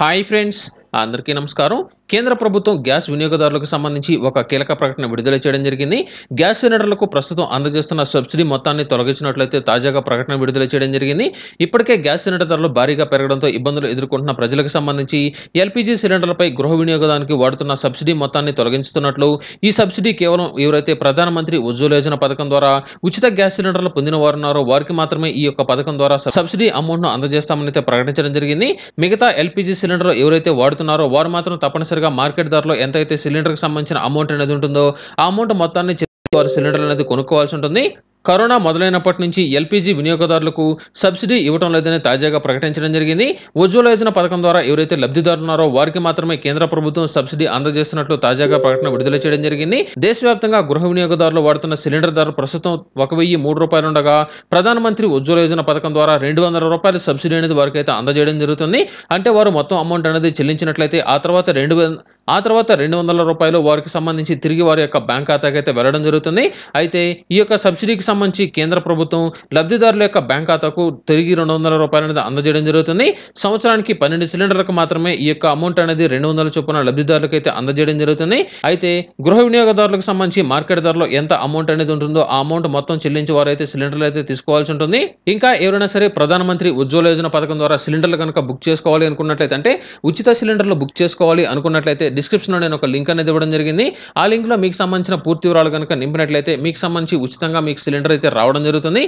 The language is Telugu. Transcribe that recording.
హాయ్ ఫ్రెండ్స్ అందరికీ నమస్కారం కేంద్ర ప్రభుత్వం గ్యాస్ వినియోగదారులకు సంబంధించి ఒక కీలక ప్రకటన విడుదల చేయడం జరిగింది గ్యాస్ సిలిండర్లకు ప్రస్తుతం అందజేస్తున్న సబ్సిడీ మొత్తాన్ని తొలగించినట్లయితే తాజాగా ప్రకటన విడుదల చేయడం జరిగింది ఇప్పటికే గ్యాస్ సిలిండర్ ధరలు భారీగా పెరగడంతో ఇబ్బందులు ఎదుర్కొంటున్న ప్రజలకు సంబంధించి ఎల్పీజీ సిలిండర్లపై గృహ వినియోగదానికి వాడుతున్న సబ్సిడీ మొత్తాన్ని తొలగించుతున్నట్లు ఈ సబ్సిడీ కేవలం ఎవరైతే ప్రధానమంత్రి ఉజ్వల యోజన పథకం ద్వారా ఉచిత గ్యాస్ సిలిండర్లు పొందిన వారున్నారో వారికి మాత్రమే ఈ యొక్క పథకం ద్వారా సబ్సిడీ అమౌంట్ను అందజేస్తామని అయితే ప్రకటించడం జరిగింది మిగతా ఎల్పీజీ సిలిండర్ ఎవరైతే వాడుతున్నారో వారు మాత్రం తప్పనిసరి తప్పనిసరిగా మార్కెట్ ధరలో ఎంతైతే కి సంబంధించిన అమౌంట్ అనేది ఉంటుందో ఆ అమౌంట్ మొత్తాన్ని సిలిండర్ అనేది కొనుక్కోవాల్సి ఉంటుంది కరోనా మొదలైనప్పటి నుంచి ఎల్పీజీ వినియోగదారులకు సబ్సిడీ ఇవ్వడం లేదని తాజాగా ప్రకటించడం జరిగింది ఉజ్వల యోజన పథకం ద్వారా ఎవరైతే ఉన్నారో వారికి మాత్రమే కేంద్ర ప్రభుత్వం సబ్సిడీ అందజేస్తున్నట్లు తాజాగా ప్రకటన విడుదల చేయడం జరిగింది దేశవ్యాప్తంగా గృహ వినియోగదారులు వాడుతున్న సిలిండర్ ధర ప్రస్తుతం ఒక వెయ్యి మూడు రూపాయలుండగా ప్రధానమంత్రి ఉజ్వల యోజన పథకం ద్వారా రెండు వందల రూపాయల సబ్సిడీ అనేది వారికైతే అందజేయడం జరుగుతుంది అంటే వారు మొత్తం అమౌంట్ అనేది చెల్లించినట్లయితే ఆ తర్వాత రెండు ఆ తర్వాత రెండు వందల రూపాయలు వారికి సంబంధించి తిరిగి వారి యొక్క బ్యాంక్ ఖాతాకైతే వెళ్లడం జరుగుతుంది అయితే ఈ యొక్క సబ్సిడీకి సంబంధించి సంబంధించి కేంద్ర ప్రభుత్వం లబ్ధిదారుల యొక్క బ్యాంక్ ఖాతాకు తిరిగి రెండు వందల రూపాయలు అనేది అందజేయడం జరుగుతుంది సంవత్సరానికి పన్నెండు సిలిండర్లకు మాత్రమే ఈ యొక్క అమౌంట్ అనేది రెండు వందల చొప్పున లబ్ధిదారులకు అయితే అందజేయడం జరుగుతుంది అయితే గృహ వినియోగదారులకు సంబంధించి మార్కెట్ ధరలో ఎంత అమౌంట్ అనేది ఉంటుందో ఆ అమౌంట్ మొత్తం చెల్లించి వారైతే సిలిండర్లు అయితే తీసుకోవాల్సి ఉంటుంది ఇంకా ఎవరైనా సరే ప్రధానమంత్రి ఉజ్వల యోజన పథకం ద్వారా సిలిండర్లు కనుక బుక్ చేసుకోవాలి అనుకున్నట్లయితే అంటే ఉచిత సిలిండర్లు బుక్ చేసుకోవాలి అనుకున్నట్లయితే డిస్క్రిప్షన్లో నేను ఒక లింక్ అనేది ఇవ్వడం జరిగింది ఆ లింక్లో మీకు సంబంధించిన పూర్తి వివరాలు కనుక నింపినట్లయితే మీకు సంబంధించి ఉచితంగా మీకు సిలిండర్ అయితే రావడం జరుగుతుంది